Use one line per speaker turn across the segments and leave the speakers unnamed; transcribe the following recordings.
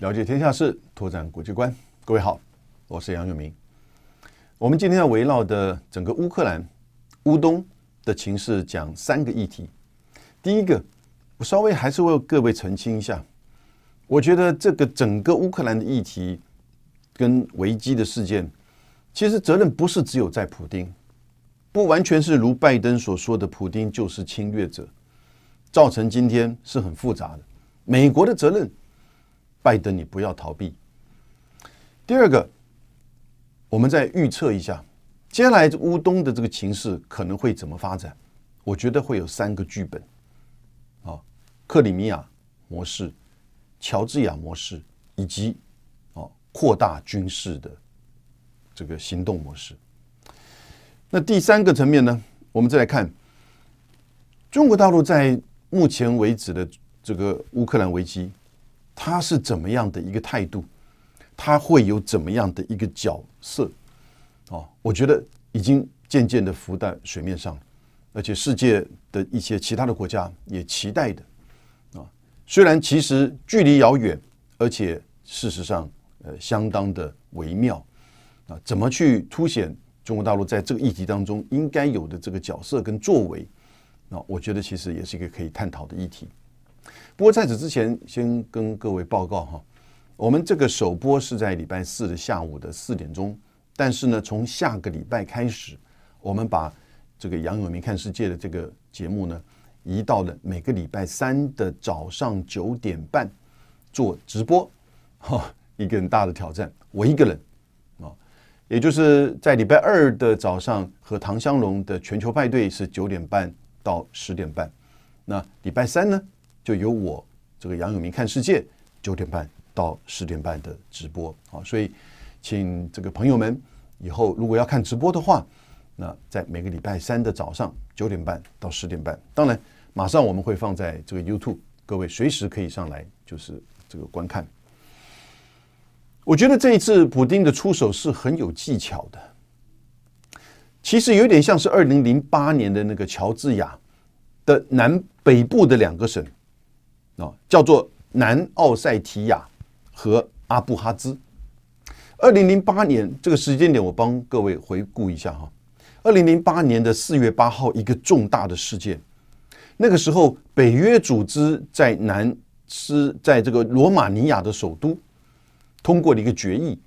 了解天下事，拓展国际观。各位好，我是杨永明。
我们今天要围绕的整个乌克兰乌东的情势，讲三个议题。第一个，我稍微还是为各位澄清一下。我觉得这个整个乌克兰的议题跟危机的事件，其实责任不是只有在普京，不完全是如拜登所说的，普京就是侵略者，造成今天是很复杂的。美国的责任。拜登，你不要逃避。第二个，我们再预测一下，接下来乌东的这个情势可能会怎么发展？我觉得会有三个剧本：啊，克里米亚模式、乔治亚模式，以及啊扩大军事的这个行动模式。那第三个层面呢？我们再来看中国大陆在目前为止的这个乌克兰危机。他是怎么样的一个态度？他会有怎么样的一个角色？哦，我觉得已经渐渐的浮在水面上，而且世界的一些其他的国家也期待的啊。虽然其实距离遥远，而且事实上呃相当的微妙啊，怎么去凸显中国大陆在这个议题当中应该有的这个角色跟作为？那我觉得其实也是一个可以探讨的议题。不过在此之前，先跟各位报告哈，我们这个首播是在礼拜四的下午的四点钟。但是呢，从下个礼拜开始，我们把这个杨永明看世界的这个节目呢，移到了每个礼拜三的早上九点半做直播。哈，一个很大的挑战，我一个人啊，也就是在礼拜二的早上和唐香龙的全球派对是九点半到十点半。那礼拜三呢？就由我这个杨永明看世界九点半到十点半的直播啊，所以请这个朋友们以后如果要看直播的话，那在每个礼拜三的早上九点半到十点半，当然马上我们会放在这个 YouTube，各位随时可以上来就是这个观看。我觉得这一次补丁的出手是很有技巧的，其实有点像是二零零八年的那个乔治亚的南北部的两个省。啊，叫做南奥塞提亚和阿布哈兹。二零零八年这个时间点，我帮各位回顾一下哈。二零零八年的四月八号，一个重大的事件。那个时候，北约组织在南斯，在这个罗马尼亚的首都通过了一个决议，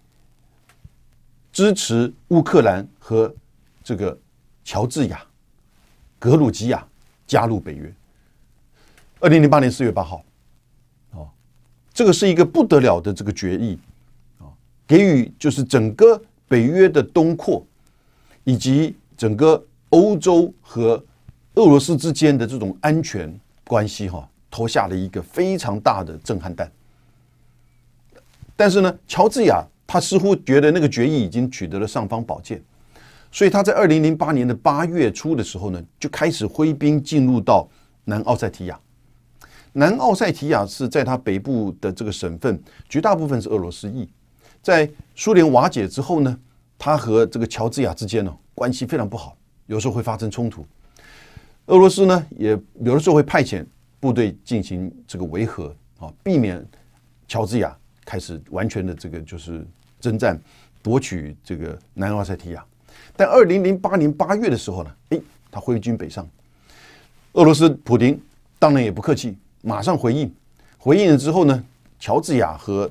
支持乌克兰和这个乔治亚、格鲁吉亚加入北约。二零零八年四月八号，哦，这个是一个不得了的这个决议，啊，给予就是整个北约的东扩，以及整个欧洲和俄罗斯之间的这种安全关系哈，投下了一个非常大的震撼弹。但是呢，乔治亚他似乎觉得那个决议已经取得了尚方宝剑，所以他在二零零八年的八月初的时候呢，就开始挥兵进入到南奥塞梯亚。南奥塞提亚是在它北部的这个省份，绝大部分是俄罗斯裔。在苏联瓦解之后呢，它和这个乔治亚之间呢关系非常不好，有时候会发生冲突。俄罗斯呢也有的时候会派遣部队进行这个维和啊，避免乔治亚开始完全的这个就是征战夺取这个南奥塞提亚。但二零零八年八月的时候呢，哎，他挥军北上，俄罗斯普京当然也不客气。马上回应，回应了之后呢，乔治亚和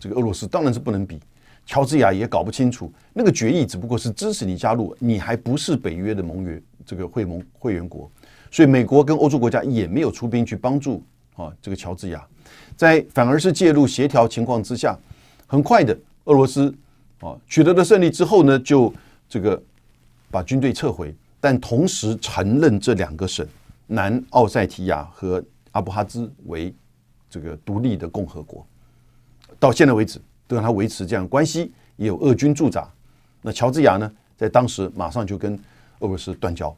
这个俄罗斯当然是不能比，乔治亚也搞不清楚，那个决议只不过是支持你加入，你还不是北约的盟约这个会盟会员国，所以美国跟欧洲国家也没有出兵去帮助啊这个乔治亚，在反而是介入协调情况之下，很快的俄罗斯啊取得了胜利之后呢，就这个把军队撤回，但同时承认这两个省南奥塞提亚和。阿布哈兹为这个独立的共和国，到现在为止都让他维持这样关系，也有俄军驻扎。那乔治亚呢，在当时马上就跟俄罗斯断交。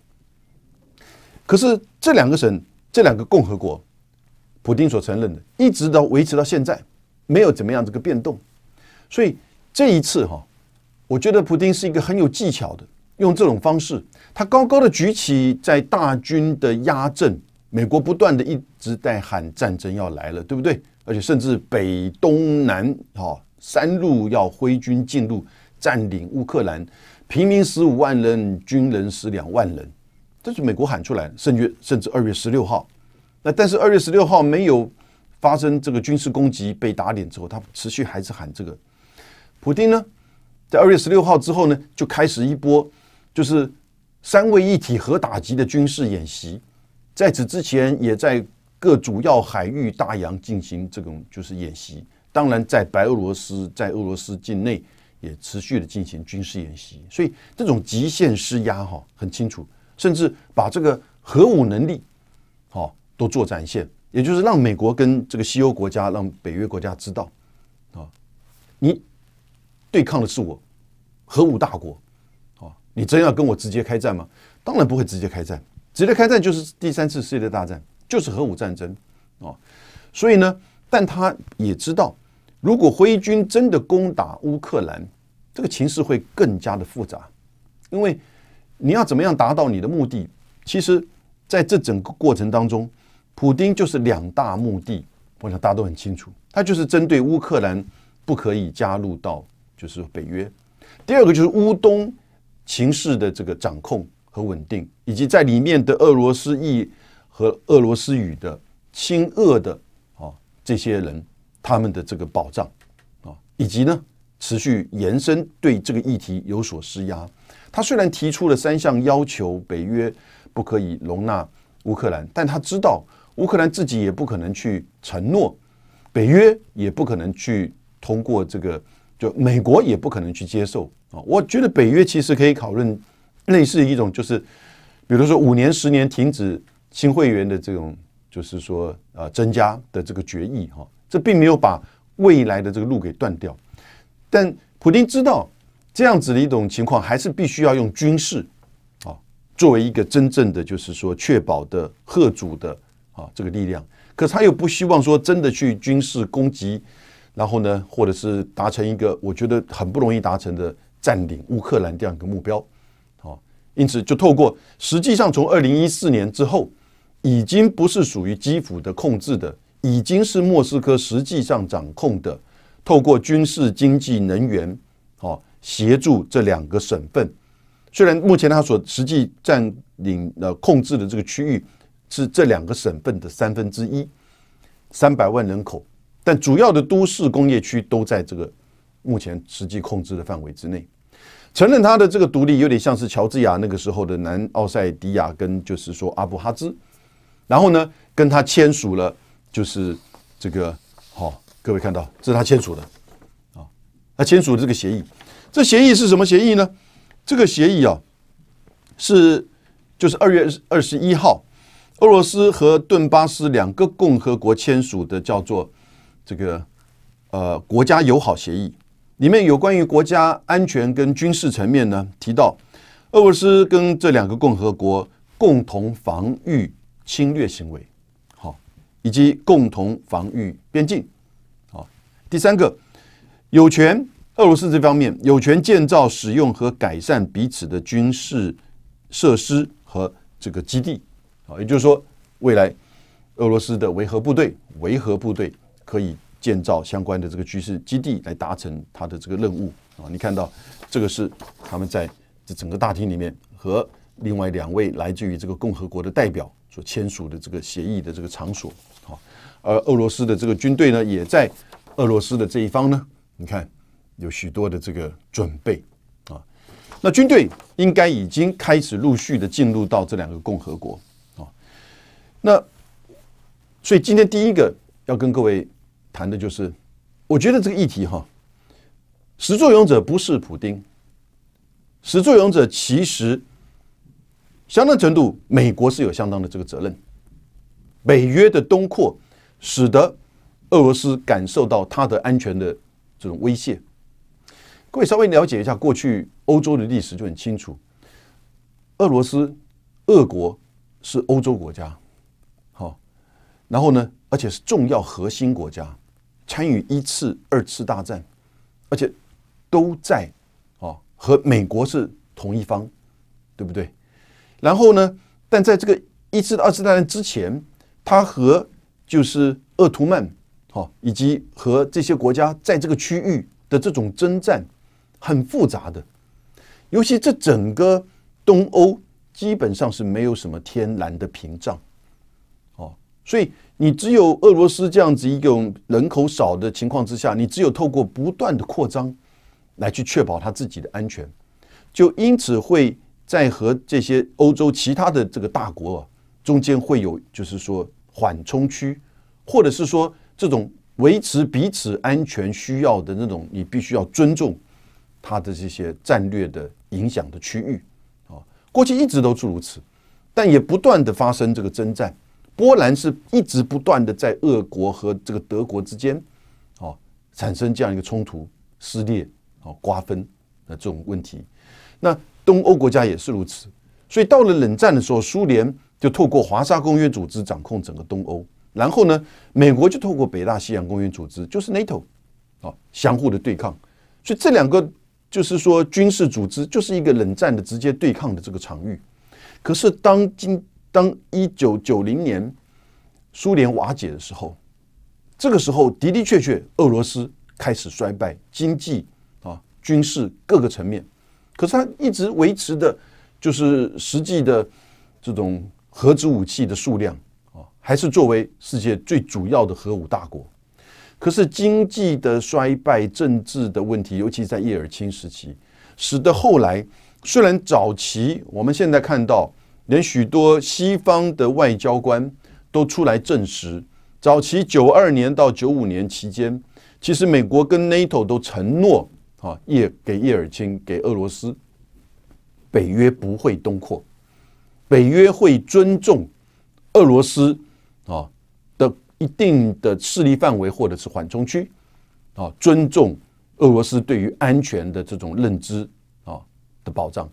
可是这两个省、这两个共和国，普京所承认的，一直到维持到现在，没有怎么样这个变动。所以这一次哈，我觉得普京是一个很有技巧的，用这种方式，他高高的举起在大军的压阵。美国不断的一直在喊战争要来了，对不对？而且甚至北、东、南，哈三路要挥军进入占领乌克兰，平民十五万人，军人十两万人，这是美国喊出来。甚至甚至二月十六号，那但是二月十六号没有发生这个军事攻击被打脸之后，他持续还是喊这个。普京呢，在二月十六号之后呢，就开始一波就是三位一体核打击的军事演习。在此之前，也在各主要海域、大洋进行这种就是演习。当然，在白俄罗斯、在俄罗斯境内也持续的进行军事演习。所以，这种极限施压，哈，很清楚。甚至把这个核武能力，哈，都做展现，也就是让美国跟这个西欧国家、让北约国家知道，啊，你对抗的是我核武大国，啊，你真要跟我直接开战吗？当然不会直接开战。直接开战就是第三次世界大战，就是核武战争，啊，所以呢，但他也知道，如果灰军真的攻打乌克兰，这个情势会更加的复杂，因为你要怎么样达到你的目的？其实在这整个过程当中，普京就是两大目的，我想大家都很清楚，他就是针对乌克兰不可以加入到就是北约，第二个就是乌东情势的这个掌控。和稳定，以及在里面的俄罗斯裔和俄罗斯语的亲俄的啊这些人，他们的这个保障啊，以及呢持续延伸对这个议题有所施压。他虽然提出了三项要求，北约不可以容纳乌克兰，但他知道乌克兰自己也不可能去承诺，北约也不可能去通过这个，就美国也不可能去接受啊。我觉得北约其实可以讨论。类似一种就是，比如说五年十年停止新会员的这种，就是说啊增加的这个决议哈，这并没有把未来的这个路给断掉。但普京知道这样子的一种情况，还是必须要用军事啊作为一个真正的就是说确保的贺主的啊这个力量。可是他又不希望说真的去军事攻击，然后呢，或者是达成一个我觉得很不容易达成的占领乌克兰这样一个目标。因此，就透过实际上从二零一四年之后，已经不是属于基辅的控制的，已经是莫斯科实际上掌控的。透过军事、经济、能源，哦，协助这两个省份。虽然目前他所实际占领、呃控制的这个区域是这两个省份的三分之一，三百万人口，但主要的都市工业区都在这个目前实际控制的范围之内。承认他的这个独立有点像是乔治亚那个时候的南奥塞迪亚跟就是说阿布哈兹，然后呢跟他签署了就是这个好，各位看到这是他签署的啊，他签署的这个协议，这协议是什么协议呢？这个协议啊是就是二月二十一号俄罗斯和顿巴斯两个共和国签署的叫做这个呃国家友好协议。里面有关于国家安全跟军事层面呢，提到俄罗斯跟这两个共和国共同防御侵略行为，好，以及共同防御边境，好，第三个，有权俄罗斯这方面有权建造、使用和改善彼此的军事设施和这个基地，好，也就是说，未来俄罗斯的维和部队、维和部队可以。建造相关的这个军事基地，来达成他的这个任务啊！你看到这个是他们在这整个大厅里面和另外两位来自于这个共和国的代表所签署的这个协议的这个场所啊！而俄罗斯的这个军队呢，也在俄罗斯的这一方呢，你看有许多的这个准备啊！那军队应该已经开始陆续的进入到这两个共和国啊！那所以今天第一个要跟各位。谈的就是，我觉得这个议题哈，始作俑者不是普京，始作俑者其实相当程度美国是有相当的这个责任，北约的东扩使得俄罗斯感受到它的安全的这种威胁，各位稍微了解一下过去欧洲的历史就很清楚，俄罗斯俄国是欧洲国家，好，然后呢？而且是重要核心国家参与一次二次大战，而且都在啊和美国是同一方，对不对？然后呢？但在这个一次二次大战之前，他和就是鄂图曼哈以及和这些国家在这个区域的这种征战很复杂的，尤其这整个东欧基本上是没有什么天然的屏障。所以，你只有俄罗斯这样子一种人口少的情况之下，你只有透过不断的扩张来去确保他自己的安全，就因此会在和这些欧洲其他的这个大国中间会有，就是说缓冲区，或者是说这种维持彼此安全需要的那种，你必须要尊重他的这些战略的影响的区域啊。过去一直都是如此，但也不断的发生这个征战。波兰是一直不断的在俄国和这个德国之间，哦，产生这样一个冲突、撕裂、哦、瓜分的这种问题。那东欧国家也是如此。所以到了冷战的时候，苏联就透过华沙公约组织掌控整个东欧，然后呢，美国就透过北大西洋公约组织，就是 NATO，哦，相互的对抗。所以这两个就是说军事组织就是一个冷战的直接对抗的这个场域。可是当今。当一九九零年苏联瓦解的时候，这个时候的的确确，俄罗斯开始衰败，经济啊、军事各个层面。可是它一直维持的，就是实际的这种核子武器的数量啊，还是作为世界最主要的核武大国。可是经济的衰败、政治的问题，尤其在叶尔钦时期，使得后来虽然早期，我们现在看到。连许多西方的外交官都出来证实，早期九二年到九五年期间，其实美国跟 NATO 都承诺啊，叶给叶尔钦给俄罗斯，北约不会东扩，北约会尊重俄罗斯啊的一定的势力范围或者是缓冲区啊，尊重俄罗斯对于安全的这种认知啊的保障，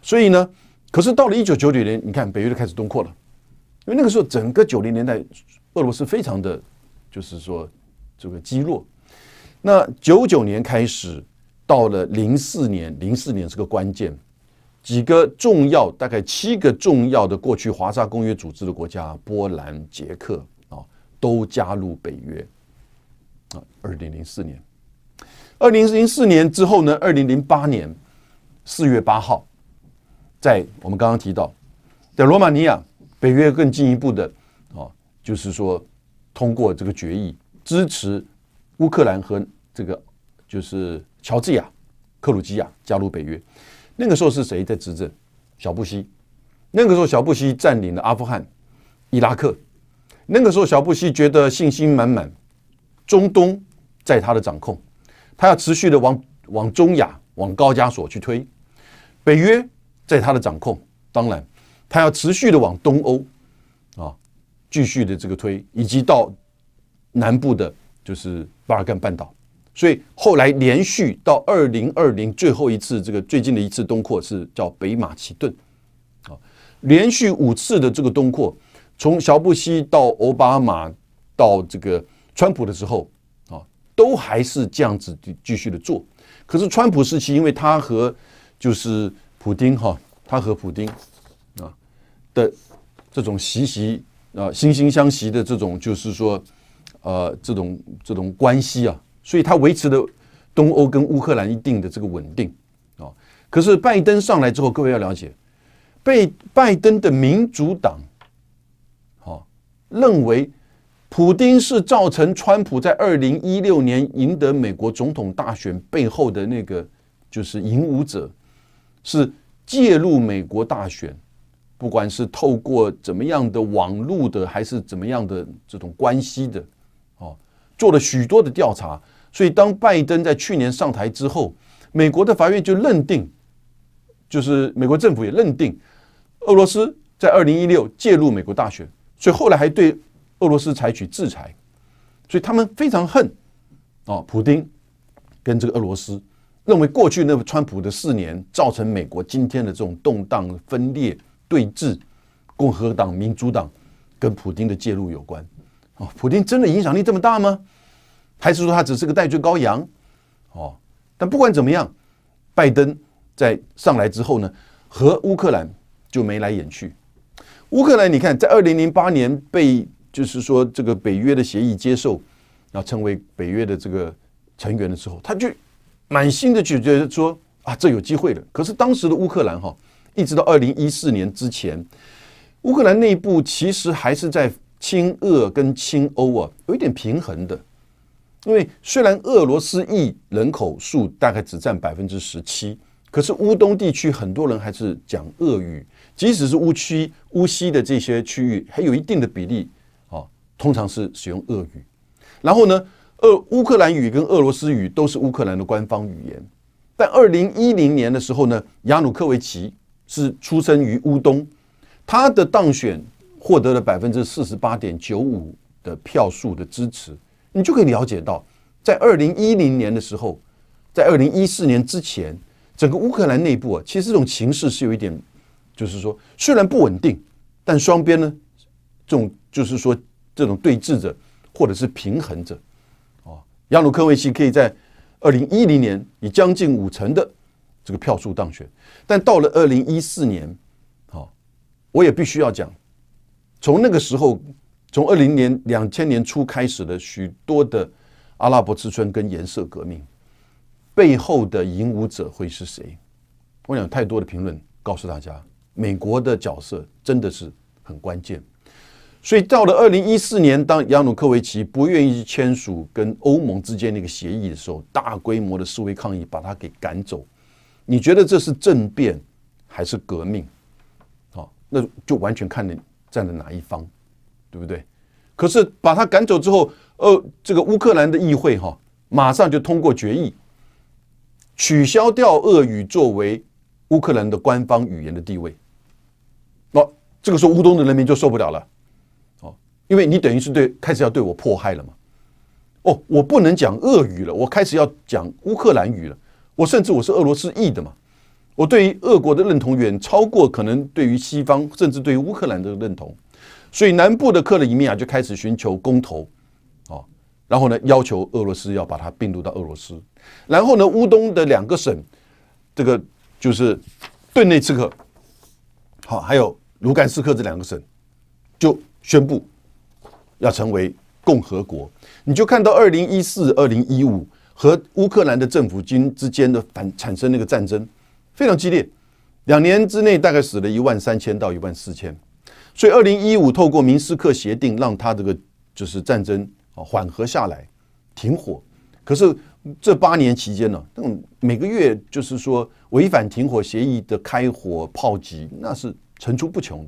所以呢。可是到了一九九九年，你看北约就开始东扩了，因为那个时候整个九零年代，俄罗斯非常的，就是说这个积弱。那九九年开始，到了零四年，零四年是个关键，几个重要，大概七个重要的过去华沙公约组织的国家，波兰、捷克啊，都加入北约啊。二零零四年，二零零四年之后呢，二零零八年四月八号。在我们刚刚提到，在罗马尼亚，北约更进一步的啊，就是说通过这个决议支持乌克兰和这个就是乔治亚、克鲁基亚加入北约。那个时候是谁在执政？小布希。那个时候小布希占领了阿富汗、伊拉克。那个时候小布希觉得信心满满，中东在他的掌控，他要持续的往往中亚、往高加索去推北约。在他的掌控，当然，他要持续的往东欧啊，继续的这个推，以及到南部的，就是巴尔干半岛。所以后来连续到二零二零最后一次这个最近的一次东扩是叫北马其顿啊，连续五次的这个东扩，从小布希到奥巴马到这个川普的时候啊，都还是这样子继续的做。可是川普时期，因为他和就是。普丁哈，他和普丁啊的这种习习啊，惺惺相惜的这种，就是说，呃，这种这种关系啊，所以他维持的东欧跟乌克兰一定的这个稳定啊。可是拜登上来之后，各位要了解，被拜登的民主党，好认为普丁是造成川普在二零一六年赢得美国总统大选背后的那个就是引武者。是介入美国大选，不管是透过怎么样的网络的，还是怎么样的这种关系的，哦，做了许多的调查。所以当拜登在去年上台之后，美国的法院就认定，就是美国政府也认定俄罗斯在二零一六介入美国大选，所以后来还对俄罗斯采取制裁。所以他们非常恨，哦，普京跟这个俄罗斯。认为过去那川普的四年造成美国今天的这种动荡、分裂、对峙，共和党、民主党跟普京的介入有关。哦，普京真的影响力这么大吗？还是说他只是个代罪羔羊？哦，但不管怎么样，拜登在上来之后呢，和乌克兰就眉来眼去。乌克兰，你看，在二零零八年被就是说这个北约的协议接受，然后成为北约的这个成员的时候，他就。满心的就觉得说啊，这有机会了。可是当时的乌克兰哈，一直到二零一四年之前，乌克兰内部其实还是在亲俄跟亲欧啊有一点平衡的。因为虽然俄罗斯裔人口数大概只占百分之十七，可是乌东地区很多人还是讲俄语，即使是乌区乌西的这些区域，还有一定的比例啊，通常是使用俄语。然后呢？俄乌克兰语跟俄罗斯语都是乌克兰的官方语言，但二零一零年的时候呢，亚努科维奇是出生于乌东，他的当选获得了百分之四十八点九五的票数的支持，你就可以了解到，在二零一零年的时候，在二零一四年之前，整个乌克兰内部啊，其实这种情势是有一点，就是说虽然不稳定，但双边呢，这种就是说这种对峙着或者是平衡着。亚努科维奇可以在二零一零年以将近五成的这个票数当选，但到了二零一四年，好，我也必须要讲，从那个时候，从二零年两千年初开始，的许多的阿拉伯之春跟颜色革命背后的引舞者会是谁？我想太多的评论告诉大家，美国的角色真的是很关键。所以到了二零一四年，当亚努科维奇不愿意签署跟欧盟之间那个协议的时候，大规模的示威抗议把他给赶走。你觉得这是政变还是革命？好，那就完全看你站在哪一方，对不对？可是把他赶走之后，呃，这个乌克兰的议会哈，马上就通过决议，取消掉俄语作为乌克兰的官方语言的地位。那这个时候，乌东的人民就受不了了。因为你等于是对开始要对我迫害了嘛？哦，我不能讲俄语了，我开始要讲乌克兰语了。我甚至我是俄罗斯裔的嘛，我对于俄国的认同远超过可能对于西方，甚至对于乌克兰的认同。所以南部的克里米亚就开始寻求公投，哦，然后呢要求俄罗斯要把它并入到俄罗斯。然后呢乌东的两个省，这个就是顿内茨克，好，还有卢甘斯克这两个省就宣布。要成为共和国，你就看到二零一四、二零一五和乌克兰的政府军之间的反产生那个战争非常激烈，两年之内大概死了一万三千到一万四千，所以二零一五透过明斯克协定让他这个就是战争啊缓和下来停火，可是这八年期间呢，那种每个月就是说违反停火协议的开火炮击那是层出不穷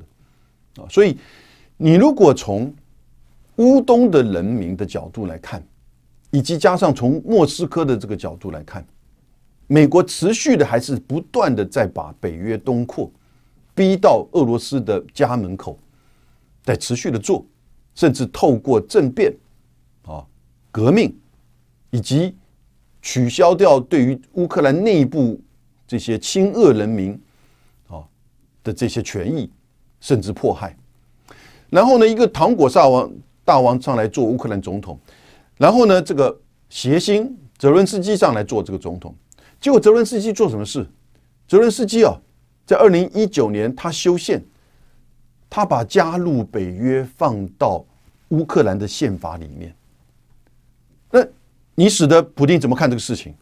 的啊，所以你如果从乌东的人民的角度来看，以及加上从莫斯科的这个角度来看，美国持续的还是不断的在把北约东扩，逼到俄罗斯的家门口，在持续的做，甚至透过政变，啊，革命，以及取消掉对于乌克兰内部这些亲俄人民，啊的这些权益，甚至迫害，然后呢，一个糖果撒王。大王上来做乌克兰总统，然后呢，这个协心泽伦斯基上来做这个总统，结果泽伦斯基做什么事？泽伦斯基啊，在二零一九年他修宪，他把加入北约放到乌克兰的宪法里面。那你使得普京怎么看这个事情？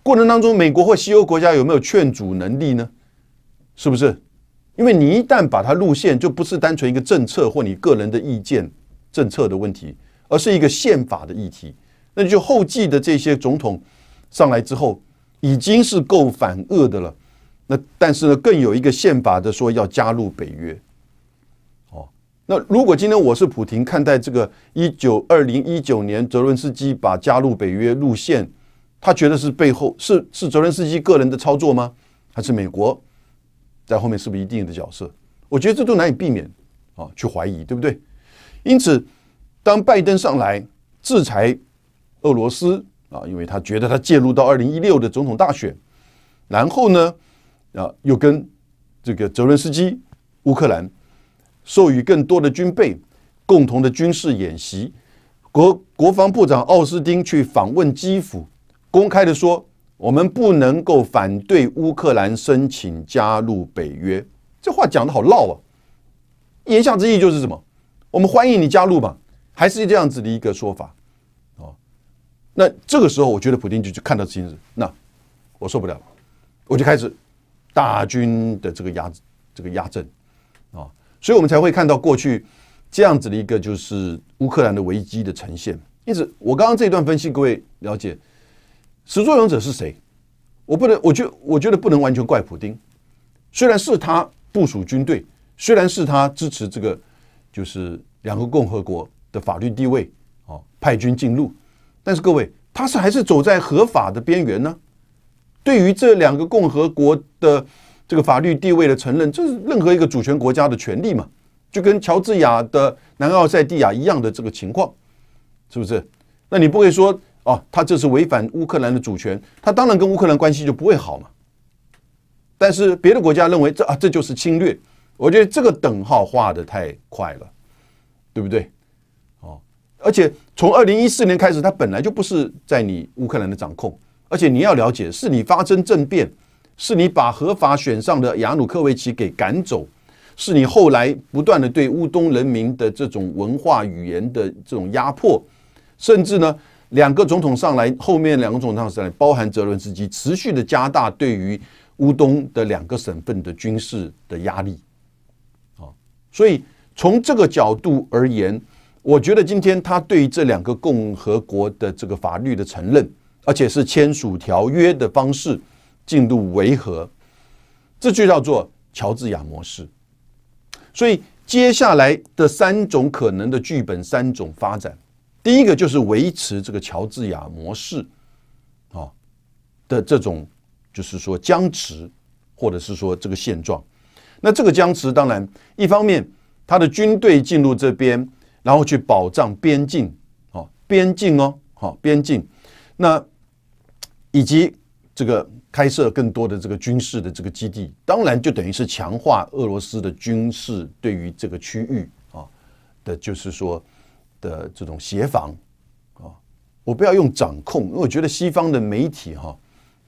过程当中，美国或西欧国家有没有劝阻能力呢？是不是？因为你一旦把它路线，就不是单纯一个政策或你个人的意见。政策的问题，而是一个宪法的议题。那就后继的这些总统上来之后，已经是够反恶的了。那但是呢，更有一个宪法的说要加入北约。哦，那如果今天我是普廷看待这个一九二零一九年泽伦斯基把加入北约路线，他觉得是背后是是泽伦斯基个人的操作吗？还是美国在后面是不是一定的角色？我觉得这都难以避免啊，去怀疑，对不对？因此，当拜登上来制裁俄罗斯啊，因为他觉得他介入到二零一六的总统大选，然后呢，啊，又跟这个泽伦斯基、乌克兰授予更多的军备、共同的军事演习，国国防部长奥斯汀去访问基辅，公开的说：“我们不能够反对乌克兰申请加入北约。”这话讲的好绕啊，言下之意就是什么？我们欢迎你加入嘛，还是这样子的一个说法，哦。那这个时候，我觉得普京就看到今日，那我受不了我就开始大军的这个压这个压阵啊，所以我们才会看到过去这样子的一个就是乌克兰的危机的呈现。因此，我刚刚这一段分析，各位了解始作俑者是谁？我不能，我觉我觉得不能完全怪普京，虽然是他部署军队，虽然是他支持这个。就是两个共和国的法律地位，哦，派军进入，但是各位，他是还是走在合法的边缘呢？对于这两个共和国的这个法律地位的承认，这是任何一个主权国家的权利嘛？就跟乔治亚的南奥塞蒂亚一样的这个情况，是不是？那你不会说哦，他这是违反乌克兰的主权，他当然跟乌克兰关系就不会好嘛？但是别的国家认为这啊，这就是侵略。我觉得这个等号画的太快了，对不对？哦，而且从二零一四年开始，它本来就不是在你乌克兰的掌控。而且你要了解，是你发生政变，是你把合法选上的亚努科维奇给赶走，是你后来不断的对乌东人民的这种文化语言的这种压迫，甚至呢，两个总统上来，后面两个总统上来，包含泽伦斯基，持续的加大对于乌东的两个省份的军事的压力。所以从这个角度而言，我觉得今天他对这两个共和国的这个法律的承认，而且是签署条约的方式进入维和，这就叫做乔治亚模式。所以接下来的三种可能的剧本、三种发展，第一个就是维持这个乔治亚模式，啊的这种就是说僵持，或者是说这个现状。那这个僵持，当然，一方面他的军队进入这边，然后去保障边境，哦，边境哦，好，边境，那以及这个开设更多的这个军事的这个基地，当然就等于是强化俄罗斯的军事对于这个区域啊的，就是说的这种协防啊，我不要用掌控，因为我觉得西方的媒体哈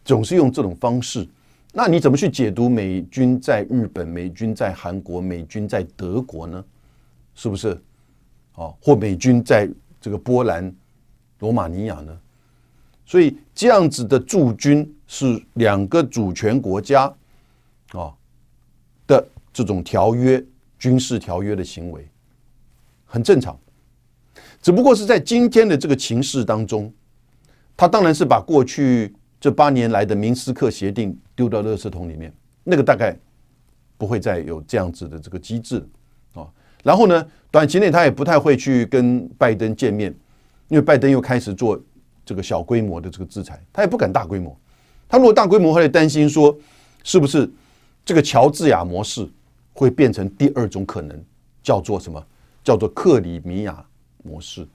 总是用这种方式。那你怎么去解读美军在日本、美军在韩国、美军在德国呢？是不是？哦，或美军在这个波兰、罗马尼亚呢？所以这样子的驻军是两个主权国家啊的这种条约、军事条约的行为，很正常。只不过是在今天的这个情势当中，他当然是把过去。这八年来的明斯克协定丢到垃圾桶里面，那个大概不会再有这样子的这个机制啊。然后呢，短期内他也不太会去跟拜登见面，因为拜登又开始做这个小规模的这个制裁，他也不敢大规模。他如果大规模，他得担心说，是不是这个乔治亚模式会变成第二种可能，叫做什么？叫做克里米亚模式？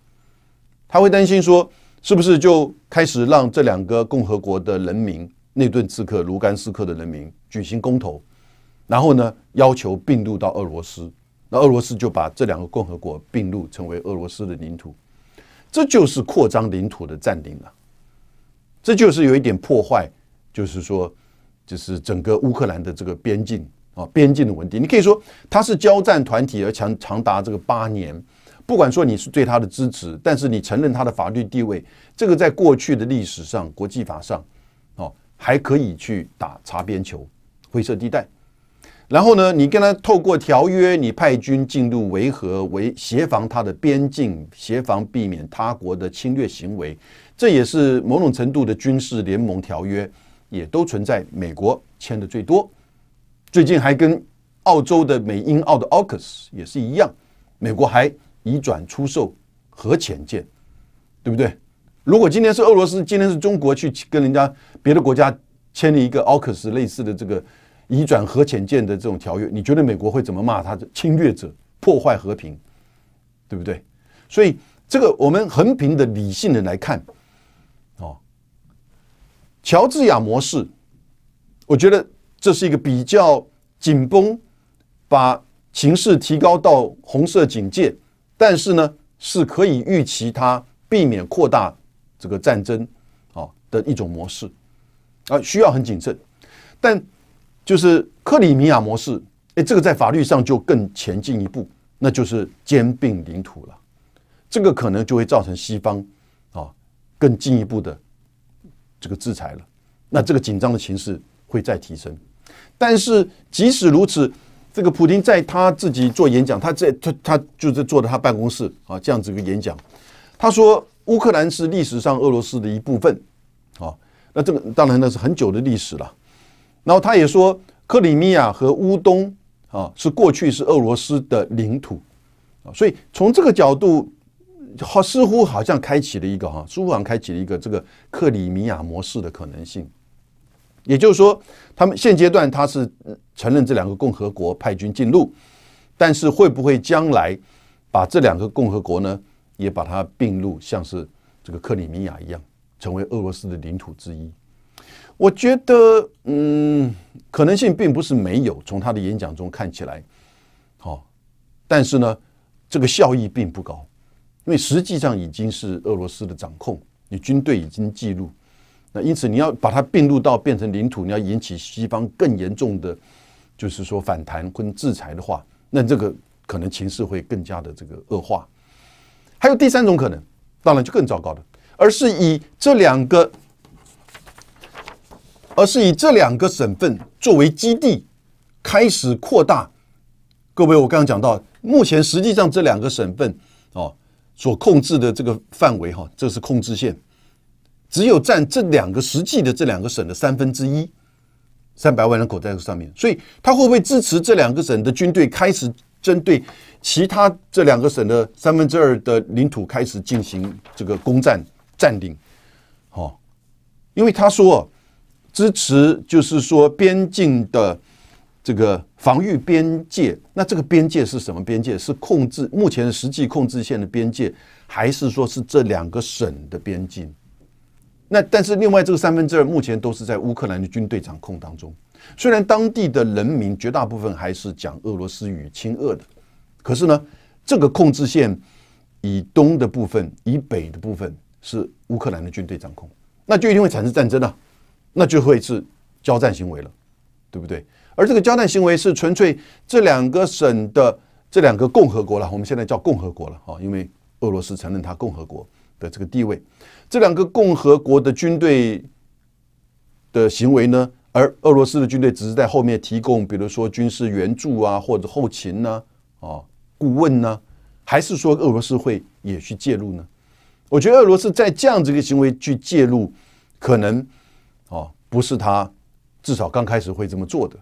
他会担心说。是不是就开始让这两个共和国的人民，内顿刺克、卢甘斯克的人民举行公投，然后呢要求并入到俄罗斯？那俄罗斯就把这两个共和国并入，成为俄罗斯的领土。这就是扩张领土的占领了。这就是有一点破坏，就是说，就是整个乌克兰的这个边境啊，边境的稳定。你可以说，它是交战团体而长长达这个八年。不管说你是对他的支持，但是你承认他的法律地位，这个在过去的历史上、国际法上，哦，还可以去打擦边球、灰色地带。然后呢，你跟他透过条约，你派军进入维和、维协防他的边境，协防避免他国的侵略行为，这也是某种程度的军事联盟条约，也都存在。美国签的最多，最近还跟澳洲的美英澳的 AUKUS 也是一样，美国还。移转出售核潜舰，对不对？如果今天是俄罗斯，今天是中国去跟人家别的国家签了一个奥克斯类似的这个移转核潜舰的这种条约，你觉得美国会怎么骂他的侵略者、破坏和平，对不对？所以这个我们横平的理性的来看，哦，乔治亚模式，我觉得这是一个比较紧绷，把形势提高到红色警戒。但是呢，是可以预期它避免扩大这个战争啊的一种模式，啊，需要很谨慎。但就是克里米亚模式，哎，这个在法律上就更前进一步，那就是兼并领土了。这个可能就会造成西方啊更进一步的这个制裁了。那这个紧张的情势会再提升。但是即使如此。这个普京在他自己做演讲，他在他他就是坐在他办公室啊，这样子一个演讲。他说乌克兰是历史上俄罗斯的一部分啊，那这个当然那是很久的历史了。然后他也说克里米亚和乌东啊是过去是俄罗斯的领土啊，所以从这个角度好似乎好像开启了一个哈，似乎好像开启了一个这个克里米亚模式的可能性。也就是说，他们现阶段他是承认这两个共和国派军进入，但是会不会将来把这两个共和国呢也把它并入，像是这个克里米亚一样，成为俄罗斯的领土之一？我觉得，嗯，可能性并不是没有。从他的演讲中看起来，好，但是呢，这个效益并不高，因为实际上已经是俄罗斯的掌控，你军队已经记录。那因此，你要把它并入到变成领土，你要引起西方更严重的，就是说反弹或制裁的话，那这个可能情势会更加的这个恶化。还有第三种可能，当然就更糟糕的，而是以这两个，而是以这两个省份作为基地，开始扩大。各位，我刚刚讲到，目前实际上这两个省份哦所控制的这个范围哈，这是控制线。只有占这两个实际的这两个省的三分之一，三百万人口在这上面，所以他会不会支持这两个省的军队开始针对其他这两个省的三分之二的领土开始进行这个攻占占领？好，因为他说支持就是说边境的这个防御边界，那这个边界是什么边界？是控制目前的实际控制线的边界，还是说是这两个省的边境？那但是另外这个三分之二目前都是在乌克兰的军队掌控当中，虽然当地的人民绝大部分还是讲俄罗斯语亲俄的，可是呢，这个控制线以东的部分、以北的部分是乌克兰的军队掌控，那就一定会产生战争了，那就会是交战行为了，对不对？而这个交战行为是纯粹这两个省的这两个共和国了，我们现在叫共和国了哈，因为俄罗斯承认它共和国的这个地位。这两个共和国的军队的行为呢？而俄罗斯的军队只是在后面提供，比如说军事援助啊，或者后勤呢，啊，顾问呢？还是说俄罗斯会也去介入呢？我觉得俄罗斯在这样子一个行为去介入，可能啊，不是他至少刚开始会这么做的，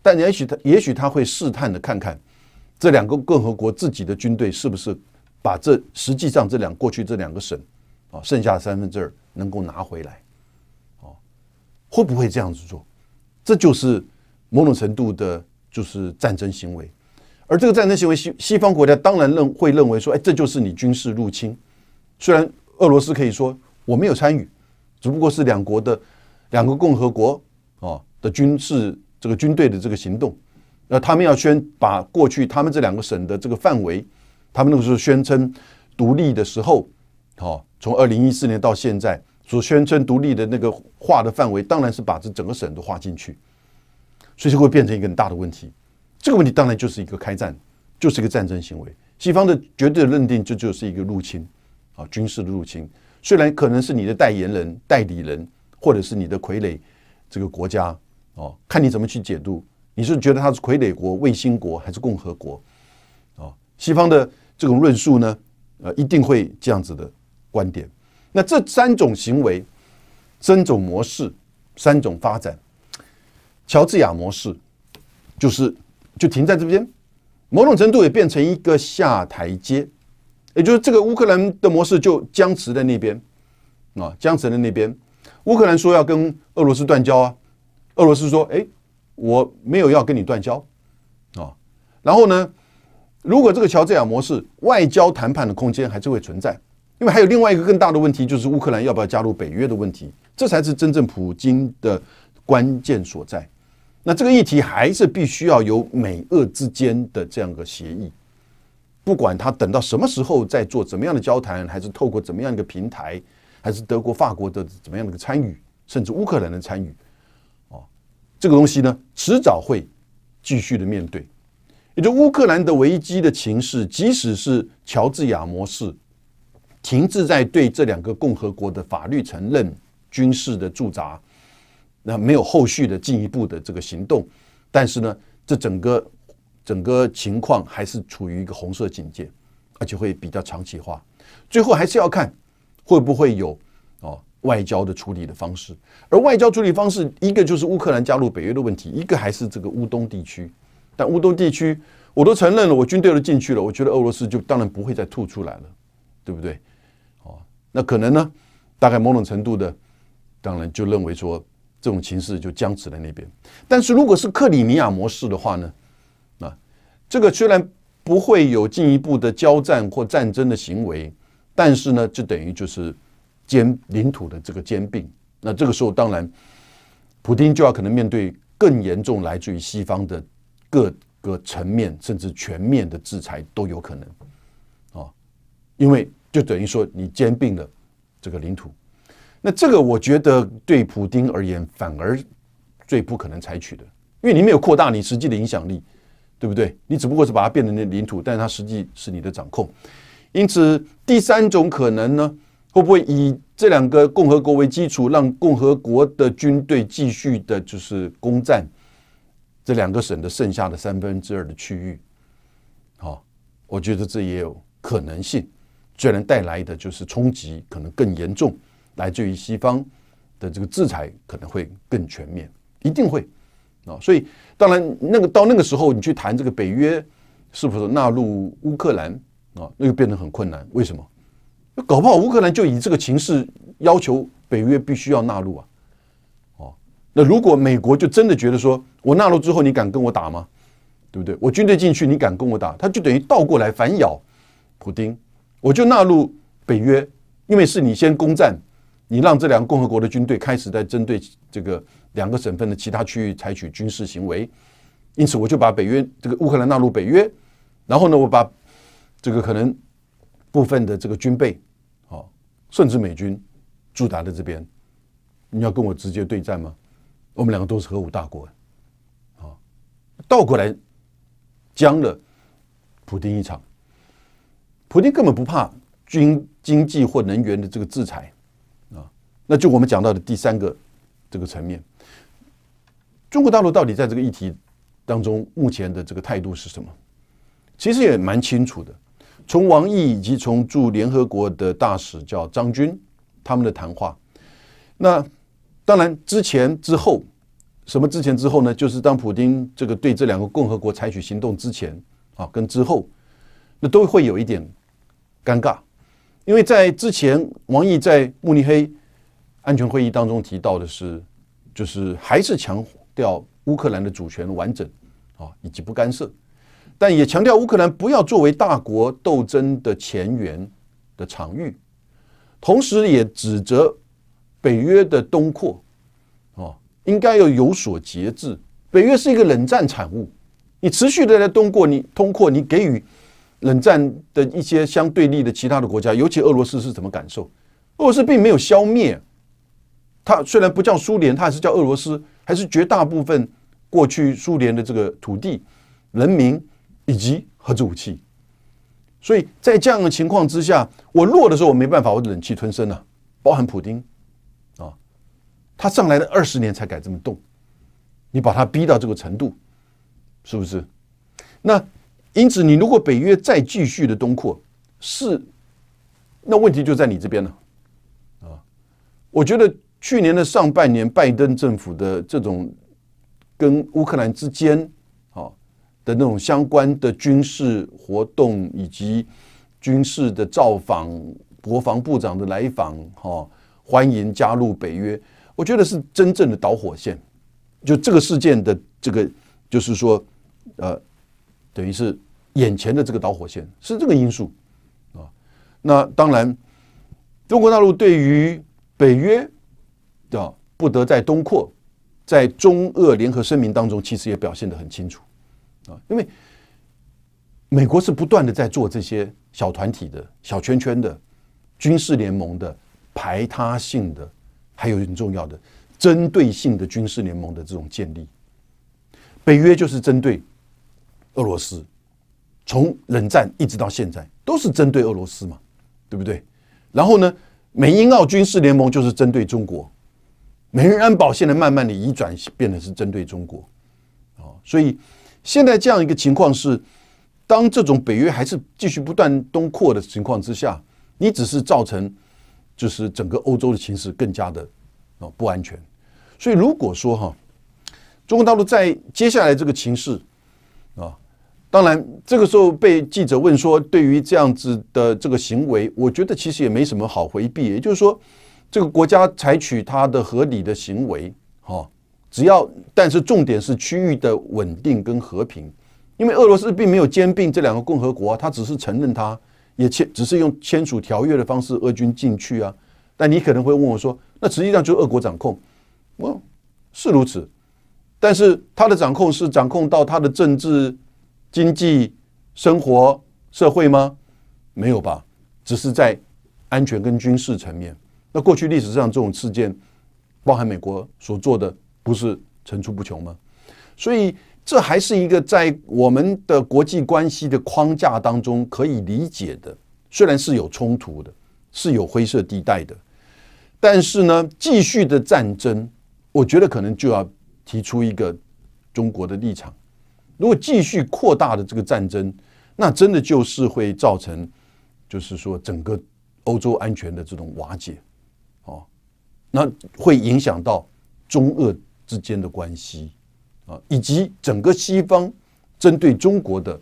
但也许他也许他会试探的看看这两个共和国自己的军队是不是把这实际上这两过去这两个省。哦，剩下三分之二能够拿回来，哦，会不会这样子做？这就是某种程度的，就是战争行为。而这个战争行为，西西方国家当然认会认为说，哎，这就是你军事入侵。虽然俄罗斯可以说我没有参与，只不过是两国的两个共和国啊的军事这个军队的这个行动，那他们要宣把过去他们这两个省的这个范围，他们那个时候宣称独立的时候。好，从二零一四年到现在所宣称独立的那个划的范围，当然是把这整个省都划进去，所以就会变成一个很大的问题。这个问题当然就是一个开战，就是一个战争行为。西方的绝对认定，这就是一个入侵，啊，军事的入侵。虽然可能是你的代言人、代理人，或者是你的傀儡这个国家，哦，看你怎么去解读。你是觉得他是傀儡国、卫星国还是共和国？哦，西方的这种论述呢，呃，一定会这样子的。观点，那这三种行为，三种模式，三种发展，乔治亚模式就是就停在这边，某种程度也变成一个下台阶，也就是这个乌克兰的模式就僵持在那边，啊，僵持在那边。乌克兰说要跟俄罗斯断交啊，俄罗斯说，哎，我没有要跟你断交啊。然后呢，如果这个乔治亚模式外交谈判的空间还是会存在。因为还有另外一个更大的问题，就是乌克兰要不要加入北约的问题，这才是真正普京的关键所在。那这个议题还是必须要有美俄之间的这样个协议，不管他等到什么时候再做怎么样的交谈，还是透过怎么样一个平台，还是德国、法国的怎么样的一个参与，甚至乌克兰的参与，哦，这个东西呢，迟早会继续的面对。也就乌克兰的危机的情势，即使是乔治亚模式。停滞在对这两个共和国的法律承认、军事的驻扎，那没有后续的进一步的这个行动。但是呢，这整个整个情况还是处于一个红色警戒，而且会比较长期化。最后还是要看会不会有哦外交的处理的方式。而外交处理方式，一个就是乌克兰加入北约的问题，一个还是这个乌东地区。但乌东地区，我都承认了，我军队都进去了，我觉得俄罗斯就当然不会再吐出来了，对不对？那可能呢，大概某种程度的，当然就认为说这种情势就僵持在那边。但是如果是克里米亚模式的话呢，啊，这个虽然不会有进一步的交战或战争的行为，但是呢，就等于就是兼领土的这个兼并。那这个时候，当然，普京就要可能面对更严重来自于西方的各个层面甚至全面的制裁都有可能啊，因为。就等于说，你兼并了这个领土，那这个我觉得对普京而言反而最不可能采取的，因为你没有扩大你实际的影响力，对不对？你只不过是把它变成那领土，但是它实际是你的掌控。因此，第三种可能呢，会不会以这两个共和国为基础，让共和国的军队继续的就是攻占这两个省的剩下的三分之二的区域？好，我觉得这也有可能性。最然带来的就是冲击可能更严重，来自于西方的这个制裁可能会更全面，一定会啊。所以当然那个到那个时候你去谈这个北约是不是纳入乌克兰啊，那就变得很困难。为什么？搞不好乌克兰就以这个形势要求北约必须要纳入啊。哦，那如果美国就真的觉得说我纳入之后你敢跟我打吗？对不对？我军队进去你敢跟我打？他就等于倒过来反咬普丁。我就纳入北约，因为是你先攻占，你让这两个共和国的军队开始在针对这个两个省份的其他区域采取军事行为，因此我就把北约这个乌克兰纳入北约，然后呢，我把这个可能部分的这个军备，哦，甚至美军驻扎在这边，你要跟我直接对战吗？我们两个都是核武大国，啊，倒过来将了普京一场。普京根本不怕军经济或能源的这个制裁，啊，那就我们讲到的第三个这个层面，中国大陆到底在这个议题当中目前的这个态度是什么？其实也蛮清楚的，从王毅以及从驻联合国的大使叫张军他们的谈话，那当然之前之后什么之前之后呢？就是当普京这个对这两个共和国采取行动之前啊，跟之后，那都会有一点。尴尬，因为在之前，王毅在慕尼黑安全会议当中提到的是，就是还是强调乌克兰的主权完整啊，以及不干涉，但也强调乌克兰不要作为大国斗争的前沿的场域，同时也指责北约的东扩，哦，应该要有所节制。北约是一个冷战产物，你持续的在东扩，你通扩，你给予。冷战的一些相对立的其他的国家，尤其俄罗斯是怎么感受？俄罗斯并没有消灭，它虽然不叫苏联，它还是叫俄罗斯，还是绝大部分过去苏联的这个土地、人民以及核武器。所以在这样的情况之下，我弱的时候我没办法，我忍气吞声了，包含普京啊，他上来的二十年才敢这么动，你把他逼到这个程度，是不是？那。因此，你如果北约再继续的东扩，是那问题就在你这边了啊！我觉得去年的上半年，拜登政府的这种跟乌克兰之间啊的那种相关的军事活动，以及军事的造访、国防部长的来访、哈欢迎加入北约，我觉得是真正的导火线。就这个事件的这个，就是说，呃。等于是眼前的这个导火线是这个因素啊。那当然，中国大陆对于北约的不得在东扩，在中俄联合声明当中，其实也表现的很清楚啊。因为美国是不断的在做这些小团体的小圈圈的军事联盟的排他性的，还有很重要的针对性的军事联盟的这种建立。北约就是针对。俄罗斯从冷战一直到现在都是针对俄罗斯嘛，对不对？然后呢，美英澳军事联盟就是针对中国，美日安保现在慢慢的移转变成是针对中国，哦，所以现在这样一个情况是，当这种北约还是继续不断东扩的情况之下，你只是造成就是整个欧洲的形势更加的啊不安全，所以如果说哈，中国大陆在接下来这个情势。啊，当然，这个时候被记者问说，对于这样子的这个行为，我觉得其实也没什么好回避。也就是说，这个国家采取它的合理的行为，哈，只要但是重点是区域的稳定跟和平。因为俄罗斯并没有兼并这两个共和国，啊，他只是承认它，也签，只是用签署条约的方式，俄军进去啊。但你可能会问我说，那实际上就俄国掌控？我是如此。但是他的掌控是掌控到他的政治、经济、生活、社会吗？没有吧，只是在安全跟军事层面。那过去历史上这种事件，包含美国所做的，不是层出不穷吗？所以这还是一个在我们的国际关系的框架当中可以理解的。虽然是有冲突的，是有灰色地带的，但是呢，继续的战争，我觉得可能就要。提出一个中国的立场，如果继续扩大的这个战争，那真的就是会造成，就是说整个欧洲安全的这种瓦解，哦，那会影响到中俄之间的关系啊，以及整个西方针对中国的，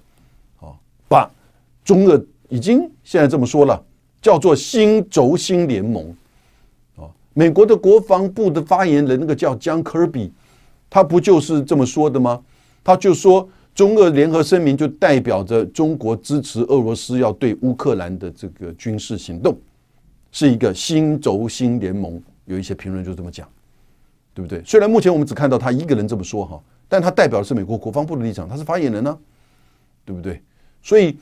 啊，把中俄已经现在这么说了，叫做新轴心联盟，啊，美国的国防部的发言人那个叫江科比。他不就是这么说的吗？他就说中俄联合声明就代表着中国支持俄罗斯要对乌克兰的这个军事行动是一个新轴心联盟，有一些评论就这么讲，对不对？虽然目前我们只看到他一个人这么说哈，但他代表的是美国国防部的立场，他是发言人呢，对不对？所以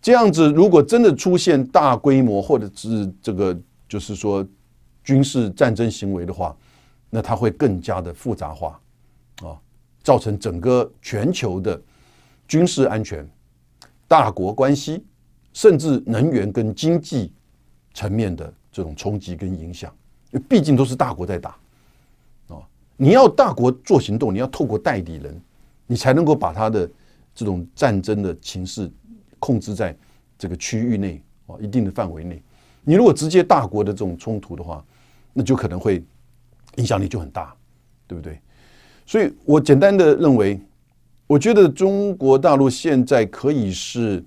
这样子，如果真的出现大规模或者是这个就是说军事战争行为的话，那他会更加的复杂化。啊，造成整个全球的军事安全、大国关系，甚至能源跟经济层面的这种冲击跟影响。因为毕竟都是大国在打啊，你要大国做行动，你要透过代理人，你才能够把他的这种战争的情势控制在这个区域内啊一定的范围内。你如果直接大国的这种冲突的话，那就可能会影响力就很大，对不对？所以，我简单的认为，我觉得中国大陆现在可以是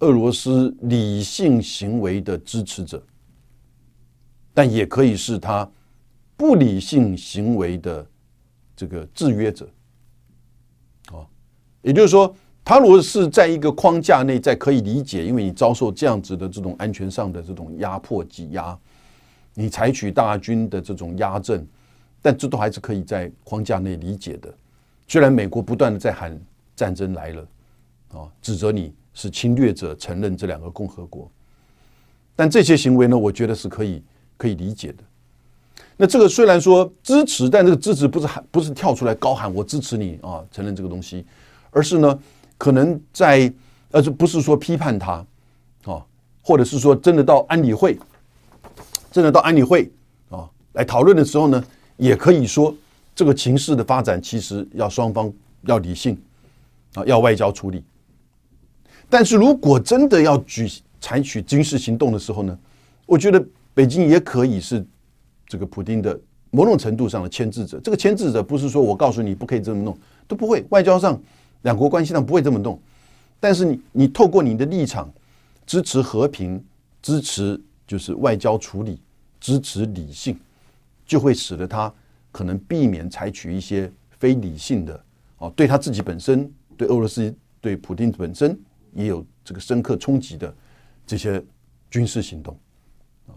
俄罗斯理性行为的支持者，但也可以是他不理性行为的这个制约者。啊，也就是说，他如果是在一个框架内，在可以理解，因为你遭受这样子的这种安全上的这种压迫挤压，你采取大军的这种压阵。但这都还是可以在框架内理解的。虽然美国不断的在喊战争来了啊，指责你是侵略者，承认这两个共和国，但这些行为呢，我觉得是可以可以理解的。那这个虽然说支持，但这个支持不是喊，不是跳出来高喊我支持你啊，承认这个东西，而是呢，可能在而是不是说批判他啊，或者是说真的到安理会，真的到安理会啊来讨论的时候呢？也可以说，这个情势的发展其实要双方要理性，啊，要外交处理。但是如果真的要举采取军事行动的时候呢，我觉得北京也可以是这个普京的某种程度上的牵制者。这个牵制者不是说我告诉你不可以这么弄，都不会外交上两国关系上不会这么弄。但是你你透过你的立场支持和平，支持就是外交处理，支持理性。就会使得他可能避免采取一些非理性的，哦，对他自己本身、对俄罗斯、对普京本身也有这个深刻冲击的这些军事行动，啊，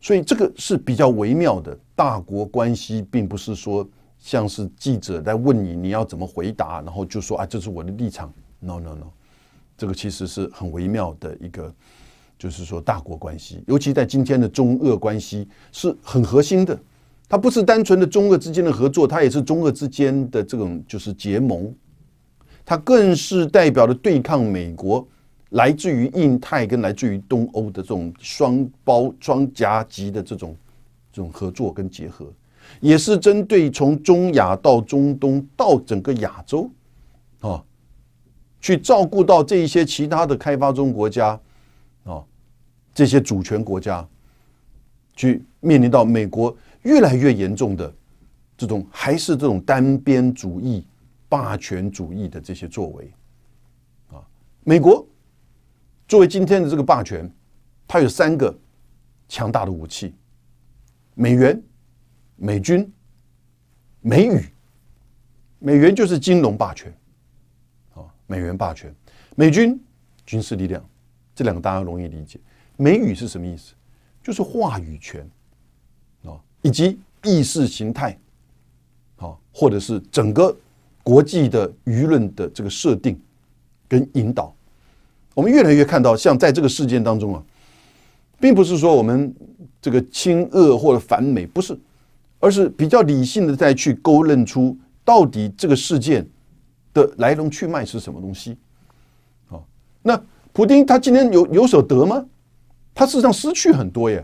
所以这个是比较微妙的大国关系，并不是说像是记者在问你你要怎么回答，然后就说啊，这是我的立场。No，No，No，这个其实是很微妙的一个，就是说大国关系，尤其在今天的中俄关系是很核心的。它不是单纯的中俄之间的合作，它也是中俄之间的这种就是结盟，它更是代表了对抗美国，来自于印太跟来自于东欧的这种双包装夹击的这种这种合作跟结合，也是针对从中亚到中东到整个亚洲，啊，去照顾到这一些其他的开发中国家啊，这些主权国家，去面临到美国。越来越严重的这种还是这种单边主义、霸权主义的这些作为啊，美国作为今天的这个霸权，它有三个强大的武器：美元、美军、美语。美元就是金融霸权，啊，美元霸权；美军军事力量，这两个大家容易理解。美语是什么意思？就是话语权。以及意识形态，好，或者是整个国际的舆论的这个设定跟引导，我们越来越看到，像在这个事件当中啊，并不是说我们这个亲恶或者反美不是，而是比较理性的再去勾认出到底这个事件的来龙去脉是什么东西。好，那普京他今天有有所得吗？他事实上失去很多耶。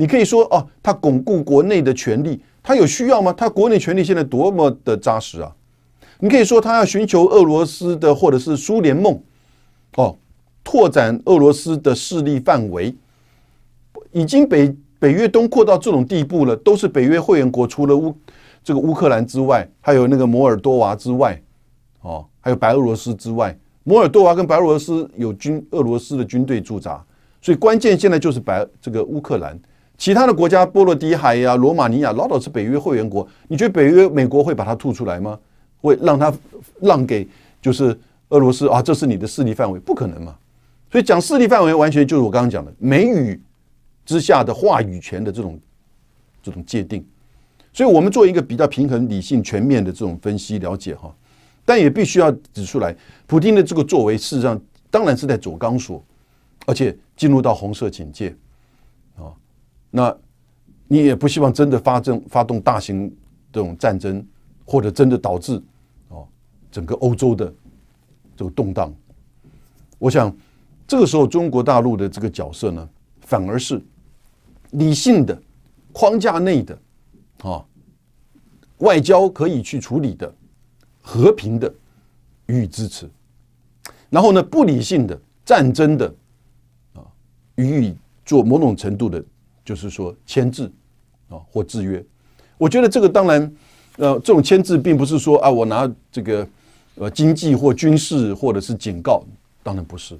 你可以说哦，他巩固国内的权力，他有需要吗？他国内权力现在多么的扎实啊！你可以说他要寻求俄罗斯的或者是苏联梦，哦，拓展俄罗斯的势力范围，已经北北约东扩到这种地步了，都是北约会员国，除了乌这个乌克兰之外，还有那个摩尔多瓦之外，哦，还有白俄罗斯之外，摩尔多瓦跟白俄罗斯有军俄罗斯的军队驻扎，所以关键现在就是白这个乌克兰。其他的国家，波罗的海呀，罗马尼亚老早是北约会员国，你觉得北约美国会把它吐出来吗？会让它让给就是俄罗斯啊？这是你的势力范围，不可能嘛！所以讲势力范围，完全就是我刚刚讲的美语之下的话语权的这种这种界定。所以，我们做一个比较平衡、理性、全面的这种分析了解哈，但也必须要指出来，普京的这个作为，事实上当然是在走钢索，而且进入到红色警戒。那，你也不希望真的发生发动大型这种战争，或者真的导致哦整个欧洲的这个动荡。我想，这个时候中国大陆的这个角色呢，反而是理性的框架内的啊外交可以去处理的和平的予以支持，然后呢不理性的战争的啊予以做某种程度的。就是说，签字啊，或制约，我觉得这个当然，呃，这种签字并不是说啊，我拿这个呃经济或军事或者是警告，当然不是，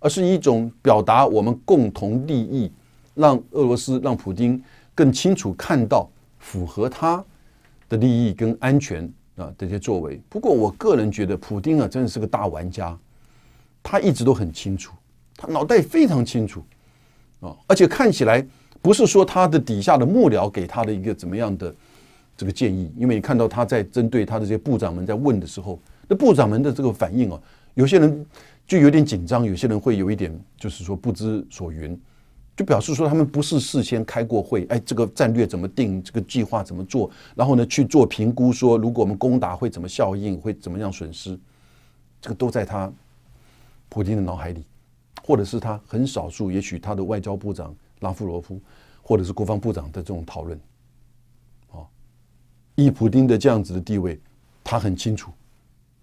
而是一种表达我们共同利益，让俄罗斯让普京更清楚看到符合他的利益跟安全啊这些作为。不过，我个人觉得，普京啊，真的是个大玩家，他一直都很清楚，他脑袋非常清楚啊，而且看起来。不是说他的底下的幕僚给他的一个怎么样的这个建议，因为你看到他在针对他的这些部长们在问的时候，那部长们的这个反应哦，有些人就有点紧张，有些人会有一点就是说不知所云，就表示说他们不是事先开过会，哎，这个战略怎么定，这个计划怎么做，然后呢去做评估，说如果我们攻打会怎么效应，会怎么样损失，这个都在他普京的脑海里，或者是他很少数，也许他的外交部长。拉夫罗夫，或者是国防部长的这种讨论，哦，伊普丁的这样子的地位，他很清楚，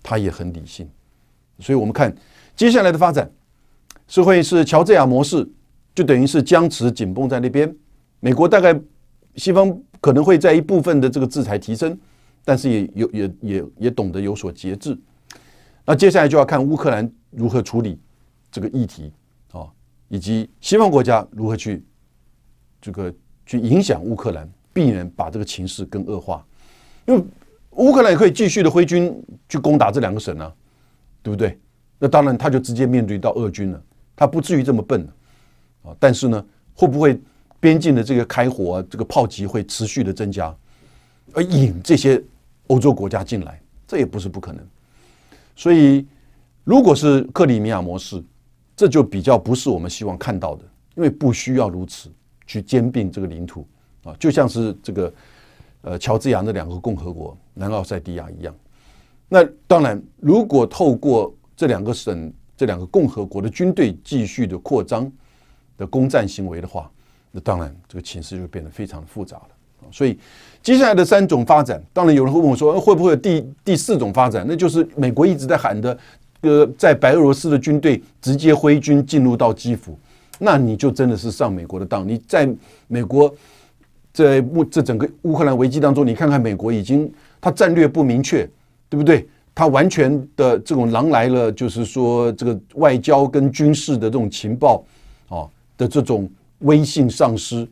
他也很理性，所以我们看接下来的发展是会是乔治亚模式，就等于是僵持紧绷在那边。美国大概西方可能会在一部分的这个制裁提升，但是也有也也也懂得有所节制。那接下来就要看乌克兰如何处理这个议题。以及西方国家如何去，这个去影响乌克兰，避免把这个情势更恶化，因为乌克兰也可以继续的挥军去攻打这两个省啊，对不对？那当然，他就直接面对到俄军了，他不至于这么笨啊。但是呢，会不会边境的这个开火、这个炮击会持续的增加，而引这些欧洲国家进来，这也不是不可能。所以，如果是克里米亚模式。这就比较不是我们希望看到的，因为不需要如此去兼并这个领土啊，就像是这个呃乔治亚的两个共和国南奥塞蒂亚一样。那当然，如果透过这两个省、这两个共和国的军队继续的扩张的攻占行为的话，那当然这个情势就变得非常复杂了啊。所以接下来的三种发展，当然有人会问我说，会不会有第第四种发展？那就是美国一直在喊的。呃，在白俄罗斯的军队直接挥军进入到基辅，那你就真的是上美国的当。你在美国，在目这整个乌克兰危机当中，你看看美国已经他战略不明确，对不对？他完全的这种狼来了，就是说这个外交跟军事的这种情报啊的这种威信丧失，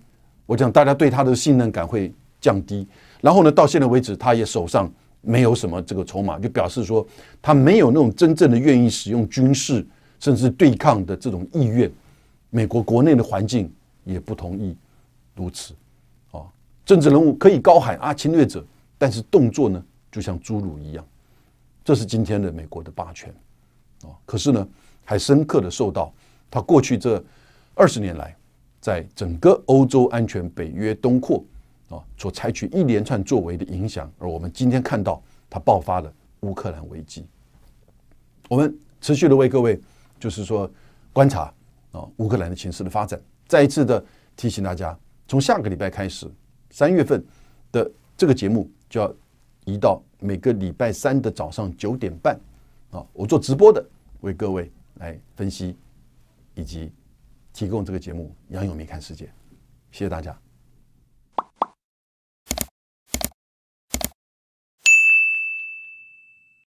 我讲大家对他的信任感会降低。然后呢，到现在为止，他也手上。没有什么这个筹码，就表示说他没有那种真正的愿意使用军事甚至对抗的这种意愿。美国国内的环境也不同意如此，啊，政治人物可以高喊啊侵略者，但是动作呢就像侏儒一样。这是今天的美国的霸权，啊，可是呢还深刻的受到他过去这二十年来在整个欧洲安全北约东扩。啊，所采取一连串作为的影响，而我们今天看到它爆发了乌克兰危机。我们持续的为各位就是说观察啊乌克兰的情势的发展，再一次的提醒大家，从下个礼拜开始，三月份的这个节目就要移到每个礼拜三的早上九点半啊，我做直播的，为各位来分析以及提供这个节目
《杨永明看世界》，谢谢大家。